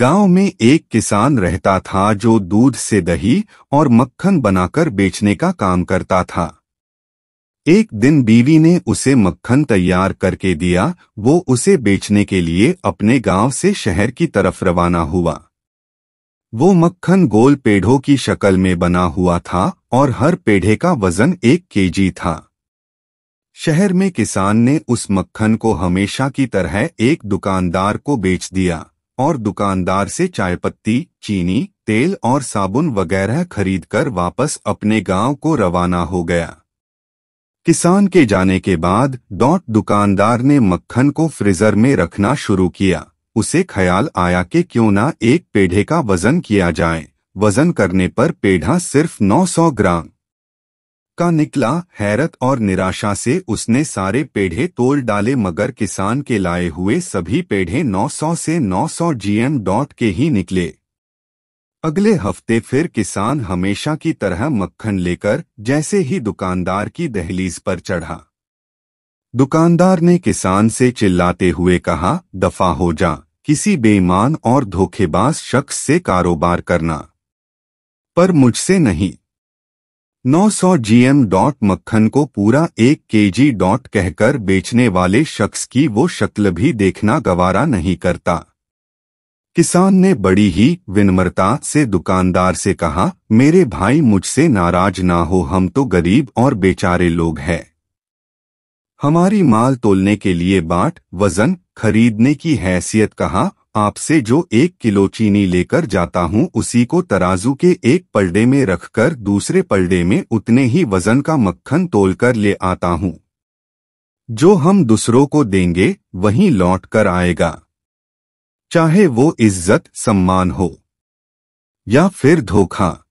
गांव में एक किसान रहता था जो दूध से दही और मक्खन बनाकर बेचने का काम करता था एक दिन बीवी ने उसे मक्खन तैयार करके दिया वो उसे बेचने के लिए अपने गांव से शहर की तरफ रवाना हुआ वो मक्खन गोल पेढ़ों की शक्ल में बना हुआ था और हर पेढ़े का वजन एक केजी था शहर में किसान ने उस मक्खन को हमेशा की तरह एक दुकानदार को बेच दिया और दुकानदार से चाय पत्ती चीनी तेल और साबुन वगैरह खरीदकर वापस अपने गांव को रवाना हो गया किसान के जाने के बाद डॉट दुकानदार ने मक्खन को फ्रीजर में रखना शुरू किया उसे ख्याल आया कि क्यों ना एक पेढ़े का वजन किया जाए वजन करने पर पेढ़ा सिर्फ 900 ग्राम का निकला हैरत और निराशा से उसने सारे पेढ़े तोल डाले मगर किसान के लाए हुए सभी पेढ़े 900 से 900 जीएम डॉट के ही निकले अगले हफ्ते फिर किसान हमेशा की तरह मक्खन लेकर जैसे ही दुकानदार की दहलीज पर चढ़ा दुकानदार ने किसान से चिल्लाते हुए कहा दफा हो जा किसी बेईमान और धोखेबाज शख्स से कारोबार करना पर मुझसे नहीं 900 जीएम डॉट मक्खन को पूरा एक केजी डॉट कहकर बेचने वाले शख्स की वो शक्ल भी देखना गवारा नहीं करता किसान ने बड़ी ही विनम्रता से दुकानदार से कहा मेरे भाई मुझसे नाराज ना हो हम तो गरीब और बेचारे लोग हैं हमारी माल तोलने के लिए बाट वजन खरीदने की हैसियत कहा आपसे जो एक किलो चीनी लेकर जाता हूँ उसी को तराजू के एक पलडे में रखकर दूसरे पलडे में उतने ही वजन का मक्खन तोलकर ले आता हूँ जो हम दूसरों को देंगे वहीं लौट कर आएगा चाहे वो इज्जत सम्मान हो या फिर धोखा